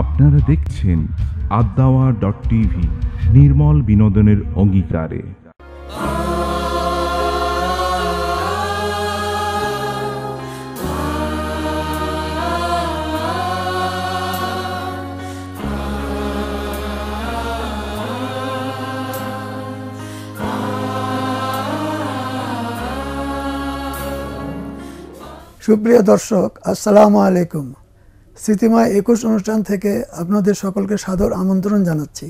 আপনারা দেখছেন আদাওয়া dot TV নির্মল বিনোদনের অঙ্গীকারে সুপ্রিয় দর্শক আসসালামু আলাইকুম স্মৃতিময় একুশ অনুষ্ঠান থেকে আপনাদের সকলকে সাদর আমন্ত্রণ জানাচ্ছি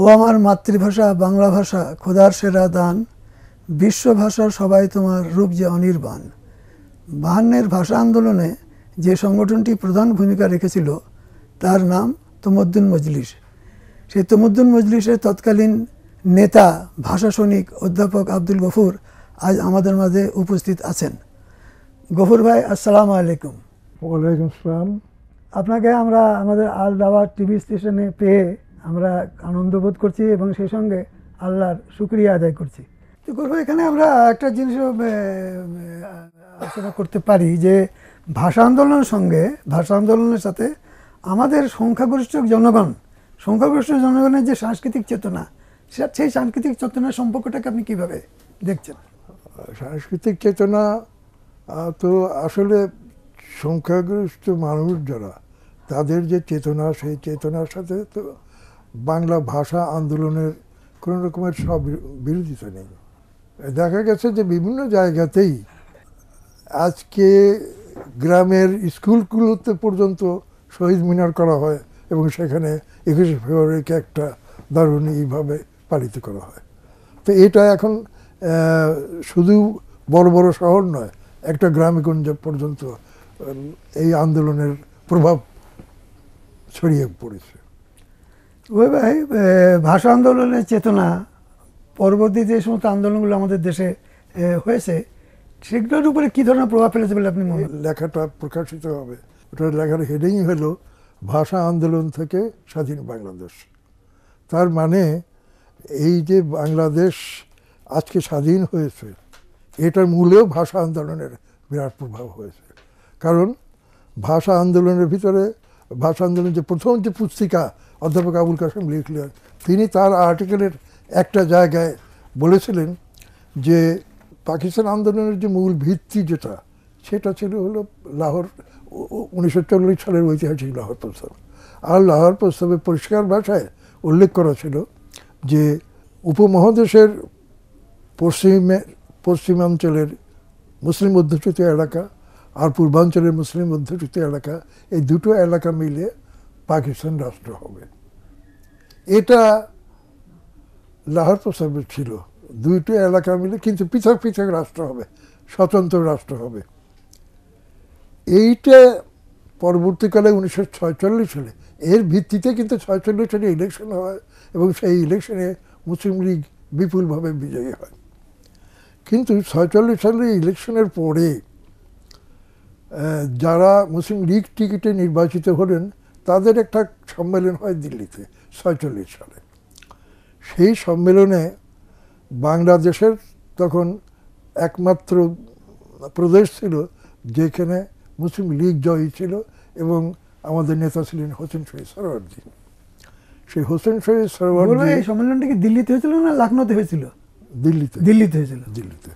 ও আমার মাতৃভাষা বাংলা ভাষা খোদার সেরা দান বিশ্বভাষা সবাই তোমার রূপ যে অনির্বাণ বাহান্নের ভাষা আন্দোলনে যে সংগঠনটি প্রধান ভূমিকা রেখেছিল তার নাম তমুদ্দিন মজলিস সেই তমুদ্দিন মজলিসের তৎকালীন নেতা ভাষা সৈনিক অধ্যাপক আব্দুল গফুর আজ আমাদের মাঝে উপস্থিত আছেন গফুর ভাই আসসালামু আলাইকুম ওয়ালাইকুম আসসালাম আপনাকে আমরা আমাদের আল দাওয়া টিভি স্টেশনে পেয়ে আমরা আনন্দ বোধ করছি এবং সেই সঙ্গে আল্লাহর সুক্রিয়া আদায় করছি তো গল্প এখানে আমরা একটা জিনিস আলোচনা করতে পারি যে ভাষা আন্দোলনের সঙ্গে ভাষা আন্দোলনের সাথে আমাদের সংখ্যাগরিষ্ঠ জনগণ সংখ্যাগরিষ্ঠ জনগণের যে সাংস্কৃতিক চেতনা সেই সাংস্কৃতিক চেতনার সম্পর্কটাকে আপনি কিভাবে দেখছেন সাংস্কৃতিক চেতনা তো আসলে সংখ্যাগরিষ্ঠ মানুষ যারা তাদের যে চেতনা সেই চেতনার সাথে তো বাংলা ভাষা আন্দোলনের কোনো রকমের সব বিরোধিতা নেই দেখা গেছে যে বিভিন্ন জায়গাতেই আজকে গ্রামের স্কুলগুলোতে পর্যন্ত শহীদ মিনার করা হয় এবং সেখানে একুশে ফেব্রুয়ারিকে একটা দারুণ এইভাবে পালিত করা হয় তো এটা এখন শুধু বড় বড় শহর নয় একটা গ্রামে গঞ্জে পর্যন্ত এই আন্দোলনের প্রভাব ছড়িয়ে পড়েছে ওই ভাই ভাষা আন্দোলনের চেতনা পরবর্তী যে সমস্ত আন্দোলনগুলো আমাদের দেশে হয়েছে সেগুলোর উপরে কী ধরনের প্রভাব ফেলেছে বলে আপনি মনে লেখাটা প্রকাশিত হবে ওটার লেখার হেডিং হলো ভাষা আন্দোলন থেকে স্বাধীন বাংলাদেশ তার মানে এই যে বাংলাদেশ আজকে স্বাধীন হয়েছে এটার মূলেও ভাষা আন্দোলনের বিরাট প্রভাব হয়েছে কারণ ভাষা আন্দোলনের ভিতরে ভাষা আন্দোলনের যে প্রথম যে পুস্তিকা অধ্যাপক আবুল কাসেম লিখলেন তিনি তার আর্টিকেলের একটা জায়গায় বলেছিলেন যে পাকিস্তান আন্দোলনের যে মূল ভিত্তি যেটা সেটা ছিল হলো লাহোর উনিশশো সালের ঐতিহাসিক লাহোর প্রস্তাব আর লাহোর প্রস্তাবে পরিষ্কার ভাষায় উল্লেখ করা ছিল যে উপমহাদেশের পশ্চিমে পশ্চিমাঞ্চলের মুসলিম অধ্যুষিত এলাকা আর পূর্বাঞ্চলের মুসলিম অধ্যুষিত এলাকা এই দুটো এলাকা মিলে পাকিস্তান রাষ্ট্র হবে এটা লাহোর প্রস্তাবে ছিল দুইটো এলাকা মিলে কিন্তু পৃথক পৃথক রাষ্ট্র হবে স্বতন্ত্র রাষ্ট্র হবে এইটা পরবর্তীকালে উনিশশো ছয়চল্লিশ সালে এর ভিত্তিতে কিন্তু ছয়চল্লিশ সালে ইলেকশন হয় এবং সেই ইলেকশনে মুসলিম লীগ বিপুলভাবে বিজয়ী হয় কিন্তু ছয়চল্লিশ সালে ইলেকশনের পরে যারা মুসলিম লীগ টিকিটে নির্বাচিত হলেন তাদের একটা সম্মেলন হয় দিল্লিতে ছয়চল্লিশ সালে সেই সম্মেলনে বাংলাদেশের তখন একমাত্র প্রদেশ ছিল যেখানে মুসলিম লীগ জয়ী ছিল এবং আমাদের নেতা ছিলেন হোসেন শহীদ সরওয়ার্দি সেই হোসেন শহীদ সরোয়ার এই সম্মেলনটা কি দিল্লিতে হয়েছিল না লখনৌতে হয়েছিল দিল্লিতে দিল্লিতে হয়েছিল দিল্লিতে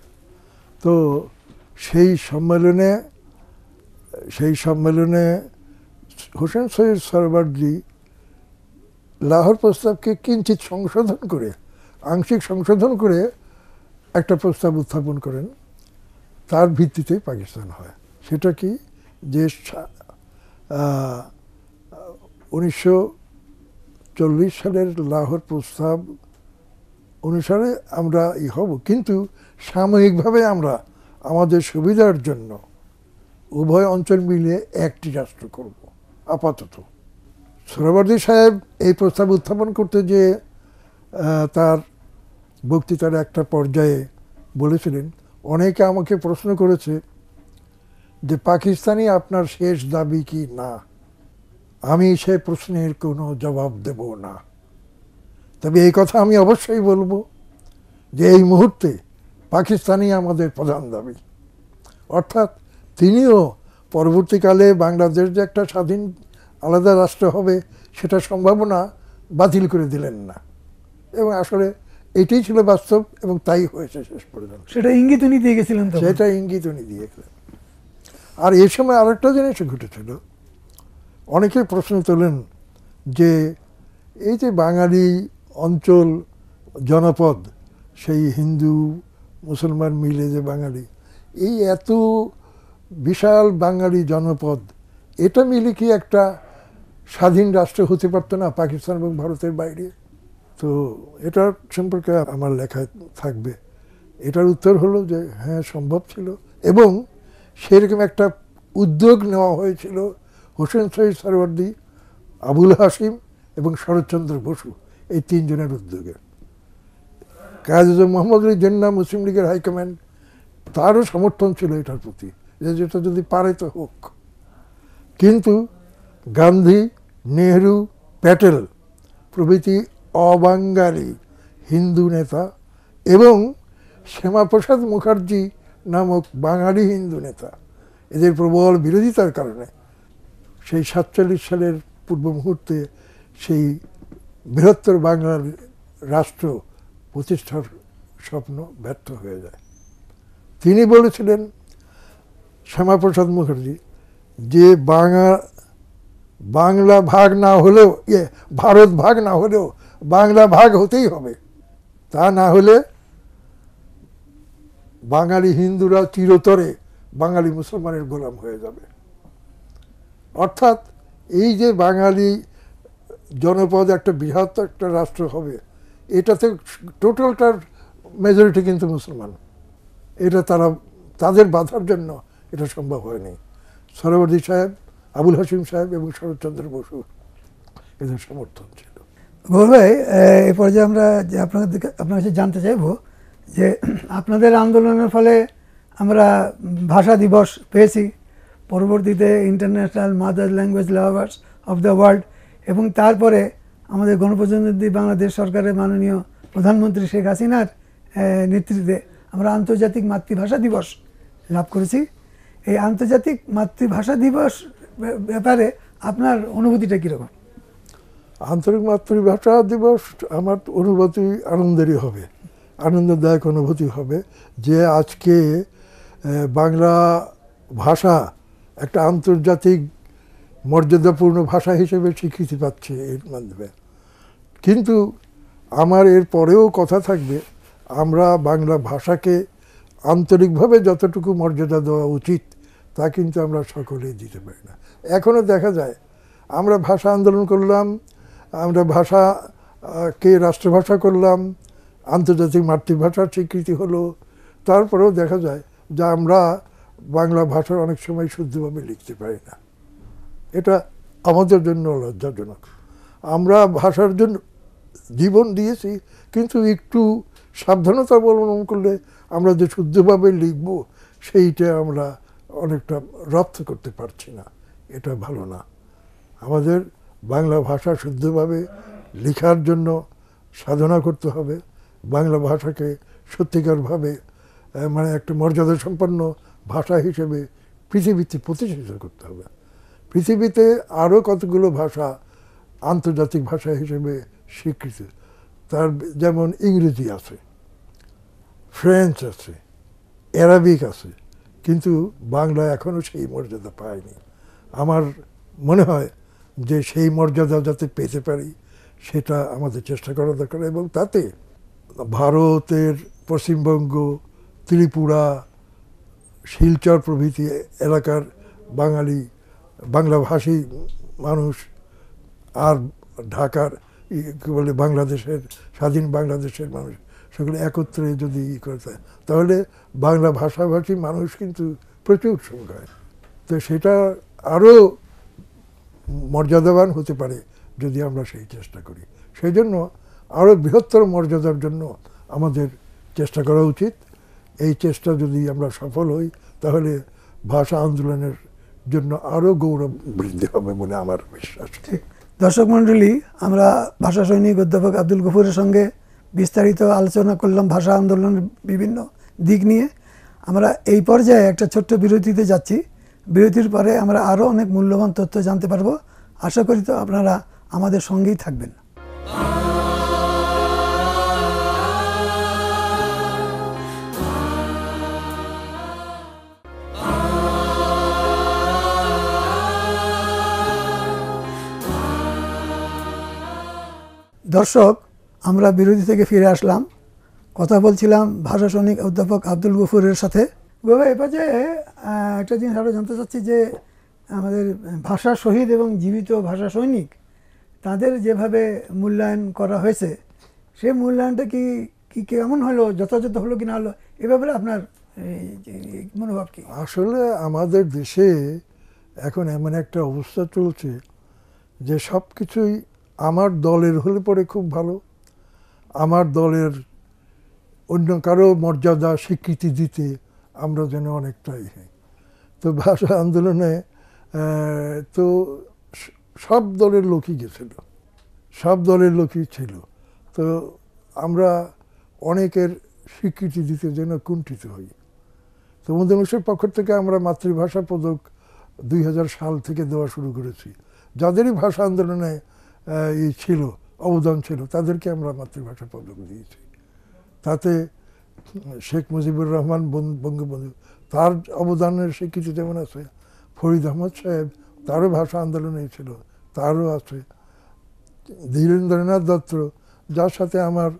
তো সেই সম্মেলনে সেই সম্মেলনে হোসেন সৈয়দ সরবার্জি লাহোর প্রস্তাবকে কিঞ্চিত সংশোধন করে আংশিক সংশোধন করে একটা প্রস্তাব উত্থাপন করেন তার ভিত্তিতেই পাকিস্তান হয় সেটা কি যে উনিশশো সালের লাহোর প্রস্তাব অনুসারে আমরা ই হব কিন্তু সাময়িকভাবে আমরা আমাদের সুবিধার জন্য উভয় অঞ্চল মিলিয়ে একটি রাষ্ট্র করব আপাতত সোহরাবর্দী সাহেব এই প্রস্তাব উত্থাপন করতে যে তার বক্তৃতার একটা পর্যায়ে বলেছিলেন অনেকে আমাকে প্রশ্ন করেছে যে পাকিস্তানি আপনার শেষ দাবি কি না আমি সে প্রশ্নের কোনো জবাব দেব না তবে এই কথা আমি অবশ্যই বলবো যে এই মুহূর্তে পাকিস্তানই আমাদের প্রধান দাবি অর্থাৎ তিনিও পরবর্তীকালে বাংলাদেশ যে একটা স্বাধীন আলাদা রাষ্ট্র হবে সেটা সম্ভাবনা বাতিল করে দিলেন না এবং আসলে এটাই ছিল বাস্তব এবং তাই হয়েছে শেষ পর্যন্ত সেটা ইঙ্গিত উনি দিয়ে গেছিলেন সেটা ইঙ্গিত উনি দিয়েছিলেন আর এ সময় আরেকটা জিনিস ঘটেছিল অনেকে প্রশ্ন তোলেন যে এই যে বাঙালি অঞ্চল জনপদ সেই হিন্দু মুসলমান মিলে যে বাঙালি এই এত বিশাল বাঙালি জনপদ এটা মিলে কি একটা স্বাধীন রাষ্ট্র হতে পারতো না পাকিস্তান এবং ভারতের বাইরে তো এটার সম্পর্কে আমার লেখা থাকবে এটার উত্তর হলো যে হ্যাঁ সম্ভব ছিল এবং সেরকম একটা উদ্যোগ নেওয়া হয়েছিল হোসেন সৈয়দ সরওয়ার্দি আবুল হাসিম এবং শরৎচন্দ্র বসু এই তিনজনের উদ্যোগে কাজ মোহাম্মদ আলী জেন্না মুসলিম লীগের হাইকম্যান্ড তারও সমর্থন ছিল এটার প্রতি যে যেটা যদি পারে তো হোক কিন্তু গান্ধী নেহরু প্যাটেল প্রভৃতি অবাঙ্গালি হিন্দু নেতা এবং শ্যামাপ্রসাদ মুখার্জি নামক বাঙালি হিন্দু নেতা এদের প্রবল বিরোধিতার কারণে সেই সাতচল্লিশ সালের পূর্ব মুহূর্তে সেই বৃহত্তর বাংলার রাষ্ট্র প্রতিষ্ঠার স্বপ্ন ব্যর্থ হয়ে যায় তিনি বলেছিলেন শ্যামাপ্রসাদ মুখার্জি যে বাংলা বাংলা ভাগ না হলেও ইয়ে ভারত ভাগ না হলেও বাংলা ভাগ হতেই হবে তা না হলে বাঙালি হিন্দুরা চিরতরে বাঙালি মুসলমানের গোলাম হয়ে যাবে অর্থাৎ এই যে বাঙালি জনপদ একটা বৃহৎ একটা রাষ্ট্র হবে এটাতে টোটালটার মেজরিটি কিন্তু মুসলমান এটা তারা তাদের বাধার জন্য এটা সম্ভব হয়নি সরবর্দী সাহেব আবুল হাসিম সাহেব এবং শরৎচন্দ্র বসু এদের সমর্থন ছিল বহুল ভাই এ পর্যায়ে আমরা যে আপনাদের আপনার কাছে জানতে চাইব যে আপনাদের আন্দোলনের ফলে আমরা ভাষা দিবস পেয়েছি পরবর্তীতে international mother language lovers of the world এবং তারপরে আমাদের গণপ্রতিনিধি বাংলাদেশ সরকারের মাননীয় প্রধানমন্ত্রী শেখ হাসিনার নেতৃত্বে আমরা আন্তর্জাতিক মাতৃভাষা দিবস লাভ করেছি এই আন্তর্জাতিক মাতৃভাষা দিবস ব্যাপারে আপনার অনুভূতিটা কীরকম আন্তরিক মাতৃভাষা দিবস আমার অনুভূতি আনন্দেরই হবে আনন্দদায়ক অনুভূতি হবে যে আজকে বাংলা ভাষা একটা আন্তর্জাতিক মর্যাদাপূর্ণ ভাষা হিসেবে স্বীকৃতি পাচ্ছে এর মাধ্যমে কিন্তু আমার এর পরেও কথা থাকবে আমরা বাংলা ভাষাকে আন্তরিকভাবে যতটুকু মর্যাদা দেওয়া উচিত তা কিন্তু আমরা সকলেই দিতে পারি না এখনও দেখা যায় আমরা ভাষা আন্দোলন করলাম আমরা ভাষাকে রাষ্ট্রভাষা করলাম আন্তর্জাতিক মাতৃভাষার স্বীকৃতি হলো তারপরেও দেখা যায় যে আমরা বাংলা ভাষার অনেক সময় শুদ্ধভাবে লিখতে পারি না এটা আমাদের জন্য লজ্জাজনক আমরা ভাষার জন্য জীবন দিয়েছি কিন্তু একটু সাবধানতা অবলম্বন করলে আমরা যে শুদ্ধভাবে লিখব সেইটা আমরা অনেকটা রপ্ত করতে পারছি না এটা ভালো না আমাদের বাংলা ভাষা শুদ্ধভাবে লেখার জন্য সাধনা করতে হবে বাংলা ভাষাকে সত্যিকারভাবে মানে একটা মর্যাদা সম্পন্ন ভাষা হিসেবে পৃথিবীতে প্রতিষ্ঠিত করতে হবে পৃথিবীতে আরও কতগুলো ভাষা আন্তর্জাতিক ভাষা হিসেবে স্বীকৃত তার যেমন ইংরেজি আছে ফ্রেঞ্চ আছে অ্যারাবিক আছে কিন্তু বাংলা এখনও সেই মর্যাদা পায়নি আমার মনে হয় যে সেই মর্যাদা যাতে পেতে পারি সেটা আমাদের চেষ্টা করা দরকার এবং তাতে ভারতের পশ্চিমবঙ্গ ত্রিপুরা শিলচর প্রভৃতি এলাকার বাঙালি বাংলাভাষী মানুষ আর ঢাকার কী বলে বাংলাদেশের স্বাধীন বাংলাদেশের মানুষ সেগুলো একত্রে যদি ই করতে তাহলে বাংলা ভাষাভাষী মানুষ কিন্তু প্রচুর সংখ্যায় তো সেটা আরও মর্যাদাবান হতে পারে যদি আমরা সেই চেষ্টা করি সেই জন্য আরও বৃহত্তর মর্যাদার জন্য আমাদের চেষ্টা করা উচিত এই চেষ্টা যদি আমরা সফল হই তাহলে ভাষা আন্দোলনের জন্য আরও গৌরব বৃদ্ধি হবে বলে আমার বিশ্বাস ঠিক দর্শক মণ্ডলী আমরা ভাষা সৈনিক অধ্যাপক আব্দুল গফুরের সঙ্গে বিস্তারিত আলোচনা করলাম ভাষা আন্দোলনের বিভিন্ন দিক নিয়ে আমরা এই পর্যায়ে একটা ছোট্ট বিরতিতে যাচ্ছি বিরতির পরে আমরা আরও অনেক মূল্যবান তথ্য জানতে পারবো আশা করি তো আপনারা আমাদের সঙ্গেই থাকবেন দর্শক আমরা বিরোধী থেকে ফিরে আসলাম কথা বলছিলাম ভাষা সৈনিক অধ্যাপক আব্দুল গফুরের সাথে বাবা এবার যে একটা জিনিস আরও জানতে চাচ্ছি যে আমাদের ভাষা শহীদ এবং জীবিত ভাষা সৈনিক তাদের যেভাবে মূল্যায়ন করা হয়েছে সে মূল্যায়নটা কি কি কেমন হলো যথাযথ হলো কি না হলো এ ব্যাপারে আপনার মনোভাব কি আসলে আমাদের দেশে এখন এমন একটা অবস্থা চলছে যে সব কিছুই আমার দলের হলে পরে খুব ভালো আমার দলের অন্য কারো মর্যাদা স্বীকৃতি দিতে আমরা যেন অনেকটাই তো ভাষা আন্দোলনে তো সব দলের লোকই গেছিল সব দলের লোকই ছিল তো আমরা অনেকের স্বীকৃতি দিতে যেন কুণ্ঠিত হই তো মধ্যমাংশের পক্ষ থেকে আমরা মাতৃভাষা পদক দুই সাল থেকে দেওয়া শুরু করেছি যাদেরই ভাষা আন্দোলনে ছিল অবদান ছিল তাদেরকে আমরা মাতৃভাষা পদক দিয়েছি তাতে শেখ মুজিবুর রহমান বঙ্গবন্ধু তার অবদানের স্বীকৃতি যেমন আছে ফরিদ আহমদ সাহেব তারও ভাষা আন্দোলনে ছিল তারও আছে ধীরেন্দ্রনাথ দত্ত যার সাথে আমার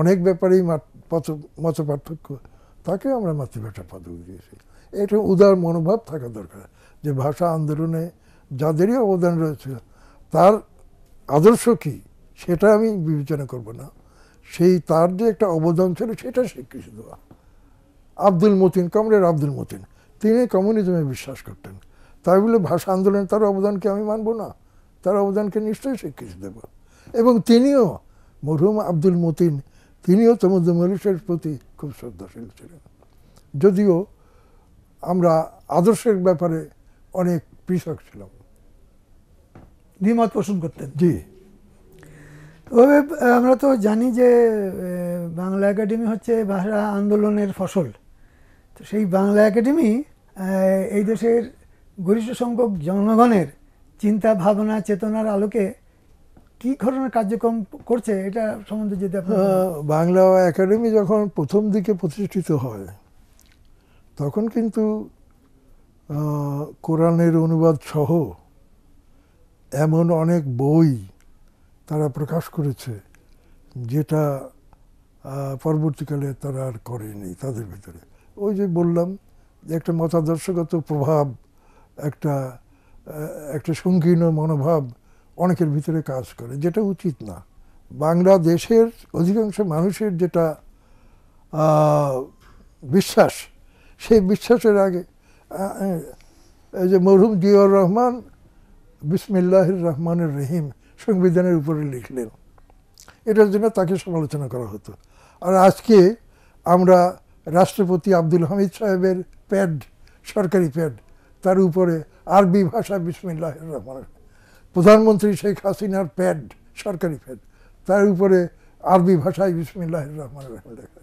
অনেক ব্যাপারেই মত পার্থক্য তাকে আমরা মাতৃভাষা পদক দিয়েছি এটা উদার মনোভাব থাকা দরকার যে ভাষা আন্দোলনে যাদেরই অবদান রয়েছে তার আদর্শ কী সেটা আমি বিবেচনা করব না সেই তার যে একটা অবদান ছিল সেটা স্বীকৃতি দেওয়া আব্দুল মতিন কমরেড আব্দুল মতিন তিনি কমিউনিজমে বিশ্বাস করতেন তাই বলে ভাষা আন্দোলনে তার অবদানকে আমি মানব না তার অবদানকে নিশ্চয়ই স্বীকৃতি দেব এবং তিনিও মরহুম আব্দুল মতিন তিনিও তমুদ্দুম মলিসের প্রতি খুব শ্রদ্ধাশীল ছিলেন যদিও আমরা আদর্শের ব্যাপারে অনেক পৃথক ছিলাম দ্বিমত পোষণ করতেন জি তবে আমরা তো জানি যে বাংলা একাডেমি হচ্ছে ভাষা আন্দোলনের ফসল তো সেই বাংলা একাডেমি এই দেশের গরিষ্ঠ সংখ্যক জনগণের চিন্তা ভাবনা চেতনার আলোকে কি ধরনের কার্যক্রম করছে এটা সম্বন্ধে যদি বাংলা একাডেমি যখন প্রথম দিকে প্রতিষ্ঠিত হয় তখন কিন্তু কোরআনের অনুবাদ সহ এমন অনেক বই তারা প্রকাশ করেছে যেটা পরবর্তীকালে তারা আর করেনি তাদের ভিতরে ওই যে বললাম একটা মতাদর্শগত প্রভাব একটা একটা সংকীর্ণ মনোভাব অনেকের ভিতরে কাজ করে যেটা উচিত না বাংলাদেশের অধিকাংশ মানুষের যেটা বিশ্বাস সেই বিশ্বাসের আগে এই যে মরহুম জিয়র রহমান বিসমিল্লাহির রহমানের রহিম সংবিধানের উপরে লিখলেন এটার জন্য তাকে সমালোচনা করা হতো আর আজকে আমরা রাষ্ট্রপতি আব্দুল হামিদ সাহেবের প্যাড সরকারি প্যাড তার উপরে আরবি ভাষা বিসমিল্লাহ রহমান প্রধানমন্ত্রী শেখ হাসিনার প্যাড সরকারি প্যাড তার উপরে আরবি ভাষায় বিসমিল্লাহ রহমান রহিম লেখা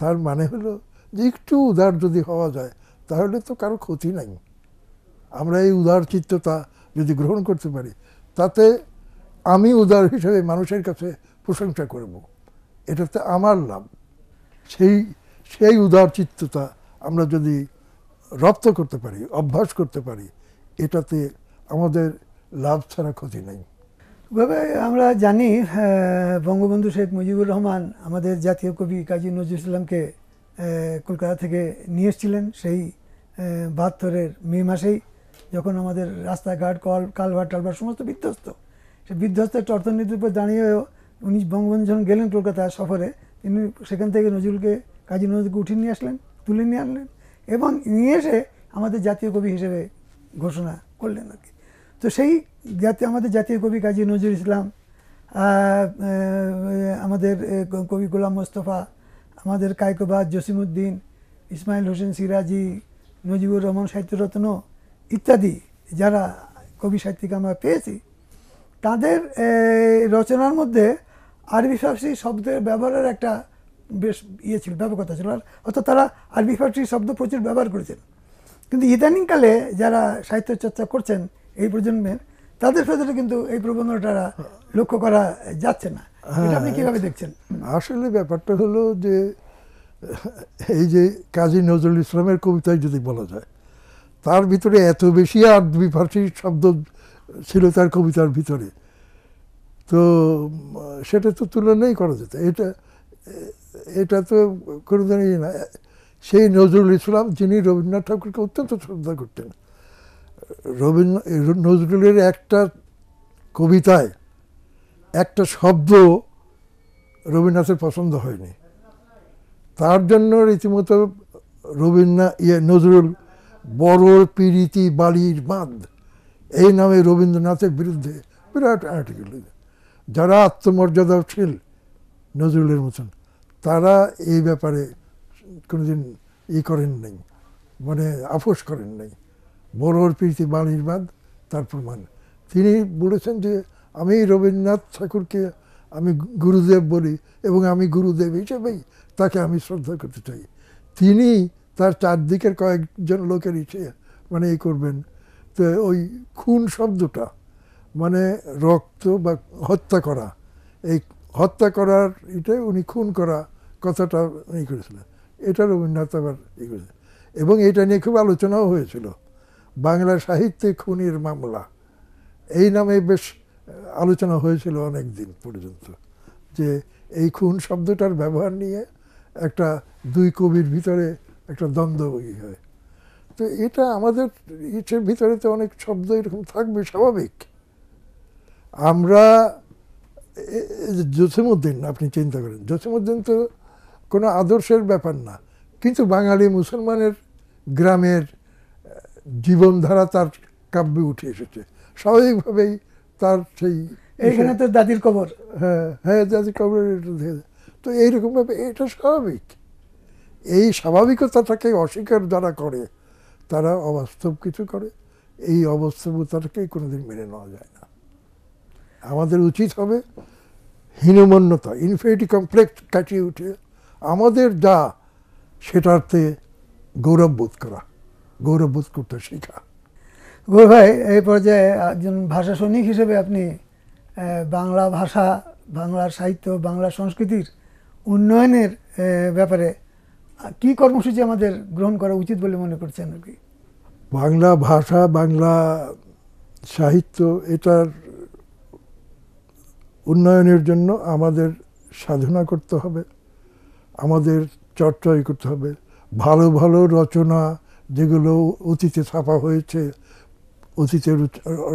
তার মানে হলো যে একটু উদার যদি হওয়া যায় তাহলে তো কারো ক্ষতি নাই আমরা এই উদার চিত্ততা যদি গ্রহণ করতে পারি তাতে আমি উদার হিসেবে মানুষের কাছে প্রশংসা করব এটাতে আমার লাভ সেই সেই উদার চিত্ততা আমরা যদি রপ্ত করতে পারি অভ্যাস করতে পারি এটাতে আমাদের লাভ ছাড়া ক্ষতি নেই ভাবে আমরা জানি বঙ্গবন্ধু শেখ মুজিবুর রহমান আমাদের জাতীয় কবি কাজী নজরুল ইসলামকে কলকাতা থেকে নিয়ে এসেছিলেন সেই বাহাত্তরের মে মাসেই যখন আমাদের রাস্তাঘাট কল কালভার টালভার সমস্ত বিধ্বস্ত সে বিধ্বস্ত একটা অর্থনীতির উপর দাঁড়িয়েও উনি বঙ্গবন্ধু যখন গেলেন কলকাতা সফরে তিনি সেখান থেকে নজরুলকে কাজী নজরুলকে উঠিয়ে নিয়ে আসলেন তুলে নিয়ে আনলেন এবং নিয়ে এসে আমাদের জাতীয় কবি হিসেবে ঘোষণা করলেন আর কি তো সেই জাতীয় আমাদের জাতীয় কবি কাজী নজরুল ইসলাম আমাদের কবি গোলাম মোস্তফা আমাদের কায়কবাদ জসিমুদ্দিন ইসমাইল হোসেন সিরাজি নজিবুর রহমান সাহিত্যরত্ন ইত্যাদি যারা কবি সাহিত্যিক আমরা পেয়েছি তাদের রচনার মধ্যে আরবি ফার্সি শব্দের ব্যবহারের একটা বেশ ইয়ে ছিল ব্যাপকতা ছিল অর্থাৎ তারা আরবি ফার্সি শব্দ প্রচুর ব্যবহার করেছেন কিন্তু ইদানিংকালে যারা সাহিত্য চর্চা করছেন এই প্রজন্মের তাদের সাথে কিন্তু এই প্রবন্ধটা লক্ষ্য করা যাচ্ছে না আপনি হ্যাঁ। কীভাবে দেখছেন আসলে ব্যাপারটা হলো যে এই যে কাজী নজরুল ইসলামের কবিতায় যদি বলা যায় তার ভিতরে এত বেশি আরবি ফার্সি শব্দ ছিল তার কবিতার ভিতরে তো সেটা তো তুলনাই করা যেত এটা এটা তো কোনোদিনই না সেই নজরুল ইসলাম যিনি রবীন্দ্রনাথ ঠাকুরকে অত্যন্ত শ্রদ্ধা করতেন রবীন্দ্র নজরুলের একটা কবিতায় একটা শব্দ রবীন্দ্রনাথের পছন্দ হয়নি তার জন্য রীতিমতো রবীন্দ্রনাথ ইয়ে নজরুল বড় পিরিতি বালির বাঁধ এই নামে রবীন্দ্রনাথের বিরুদ্ধে বিরাট আর্টিকেল যারা আত্মমর্যাদাশীল নজরুলের মতন তারা এই ব্যাপারে কোনোদিন ই করেন নাই মানে আপোষ করেন নাই বড়োর প্রীতি বাণীর বাদ তার প্রমাণ তিনি বলেছেন যে আমি রবীন্দ্রনাথ ঠাকুরকে আমি গুরুদেব বলি এবং আমি গুরুদেব হিসেবেই তাকে আমি শ্রদ্ধা করতে চাই তিনি তার চারদিকের কয়েকজন লোকের ইচ্ছে মানে ই করবেন তো ওই খুন শব্দটা মানে রক্ত বা হত্যা করা এই হত্যা করার এটা উনি খুন করা কথাটা ই করেছিলেন এটার রবীন্দ্রনাথ আবার ই করেছিলেন এবং এটা নিয়ে খুব আলোচনাও হয়েছিল বাংলা সাহিত্যে খুনির মামলা এই নামে বেশ আলোচনা হয়েছিল অনেক দিন পর্যন্ত যে এই খুন শব্দটার ব্যবহার নিয়ে একটা দুই কবির ভিতরে একটা দ্বন্দ্ব হয় তো এটা আমাদের ইটের ভিতরে তো অনেক শব্দ এরকম থাকবে স্বাভাবিক আমরা জসিমুদ্দিন আপনি চিন্তা করেন জসিমুদ্দিন তো কোনো আদর্শের ব্যাপার না কিন্তু বাঙালি মুসলমানের গ্রামের জীবনধারা তার কাব্যে উঠে এসেছে স্বাভাবিকভাবেই তার সেই এখানে তো দাদির কবর হ্যাঁ হ্যাঁ দাদির কবর তো এইরকমভাবে এটা স্বাভাবিক এই স্বাভাবিকতাটাকে অস্বীকার যারা করে তারা অবাস্তব কিছু করে এই অবাস্তবতাকে কোনোদিন মেনে নেওয়া যায় না আমাদের উচিত হবে হীনমন্যতা ইনফিনিটি কমপ্লেক্স কাটিয়ে উঠে আমাদের যা সেটাতে গৌরববোধ করা গৌরববোধ করতে শেখা গৌর ভাই এই পর্যায়ে একজন ভাষা সৈনিক হিসেবে আপনি বাংলা ভাষা বাংলা সাহিত্য বাংলা সংস্কৃতির উন্নয়নের ব্যাপারে কি কর্মসূচি আমাদের গ্রহণ করা উচিত বলে মনে করছেন আর কি বাংলা ভাষা বাংলা সাহিত্য এটার উন্নয়নের জন্য আমাদের সাধনা করতে হবে আমাদের চর্চাই করতে হবে ভালো ভালো রচনা যেগুলো অতীতে ছাপা হয়েছে অতীতে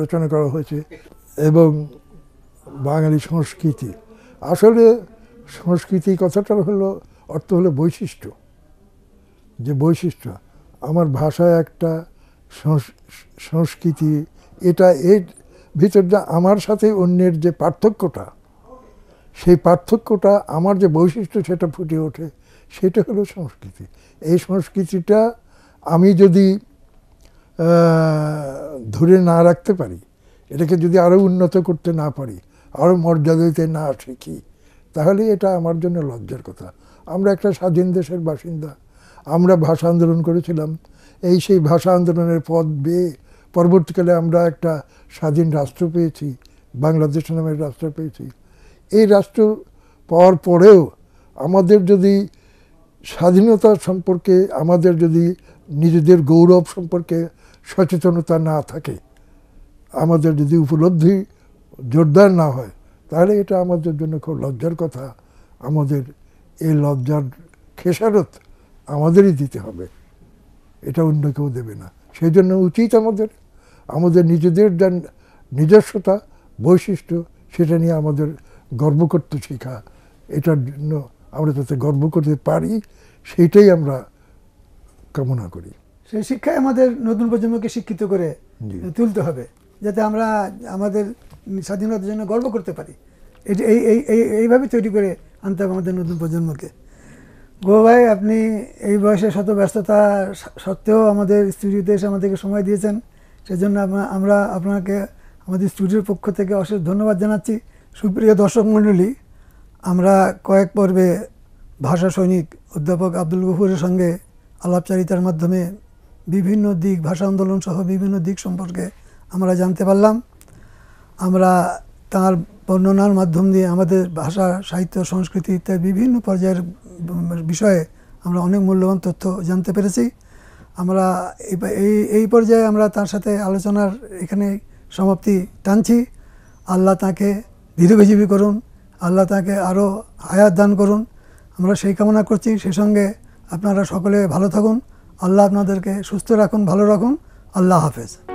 রচনা করা হয়েছে এবং বাঙালি সংস্কৃতি আসলে সংস্কৃতি কথাটা হলো অর্থ হলো বৈশিষ্ট্য যে বৈশিষ্ট্য আমার ভাষায় একটা সংস্কৃতি এটা এর ভিতর যে আমার সাথে অন্যের যে পার্থক্যটা সেই পার্থক্যটা আমার যে বৈশিষ্ট্য সেটা ফুটে ওঠে সেটা হলো সংস্কৃতি এই সংস্কৃতিটা আমি যদি ধরে না রাখতে পারি এটাকে যদি আরও উন্নত করতে না পারি আরও মর্যাদা দিতে না শিখি তাহলে এটা আমার জন্য লজ্জার কথা আমরা একটা স্বাধীন দেশের বাসিন্দা আমরা ভাষা আন্দোলন করেছিলাম এই সেই ভাষা আন্দোলনের পথ বেয়ে পরবর্তীকালে আমরা একটা স্বাধীন রাষ্ট্র পেয়েছি বাংলাদেশ নামের রাষ্ট্র পেয়েছি এই রাষ্ট্র পাওয়ার পরেও আমাদের যদি স্বাধীনতা সম্পর্কে আমাদের যদি নিজেদের গৌরব সম্পর্কে সচেতনতা না থাকে আমাদের যদি উপলব্ধি জোরদার না হয় তাহলে এটা আমাদের জন্য খুব লজ্জার কথা আমাদের এই লজ্জার খেসারত আমাদেরই দিতে হবে এটা অন্য কেউ দেবে না সেই জন্য উচিত আমাদের আমাদের নিজেদের যা নিজস্বতা বৈশিষ্ট্য সেটা নিয়ে আমাদের গর্ব করতে শেখা এটার জন্য আমরা যাতে গর্ব করতে পারি সেইটাই আমরা কামনা করি সেই শিক্ষায় আমাদের নতুন প্রজন্মকে শিক্ষিত করে তুলতে হবে যাতে আমরা আমাদের স্বাধীনতার জন্য গর্ব করতে পারি এই এইভাবে তৈরি করে আনতে হবে আমাদের নতুন প্রজন্মকে গো ভাই আপনি এই বয়সে শত ব্যস্ততা সত্ত্বেও আমাদের স্টুডিওতে এসে আমাদেরকে সময় দিয়েছেন সেজন্য আমরা আপনাকে আমাদের স্টুডিওর পক্ষ থেকে অশেষ ধন্যবাদ জানাচ্ছি সুপ্রিয় দর্শক মণ্ডলী আমরা কয়েক পর্বে ভাষা সৈনিক অধ্যাপক আব্দুল গফুরের সঙ্গে আলাপচারিতার মাধ্যমে বিভিন্ন দিক ভাষা আন্দোলন সহ বিভিন্ন দিক সম্পর্কে আমরা জানতে পারলাম আমরা তার বর্ণনার মাধ্যম দিয়ে আমাদের ভাষা সাহিত্য সংস্কৃতি ইত্যাদি বিভিন্ন পর্যায়ের বিষয়ে আমরা অনেক মূল্যবান তথ্য জানতে পেরেছি আমরা এই এই পর্যায়ে আমরা তার সাথে আলোচনার এখানে সমাপ্তি টানছি আল্লাহ তাকে দীর্ঘজীবী করুন আল্লাহ তাকে আরও হায়াত দান করুন আমরা সেই কামনা করছি সেই সঙ্গে আপনারা সকলে ভালো থাকুন আল্লাহ আপনাদেরকে সুস্থ রাখুন ভালো রাখুন আল্লাহ হাফেজ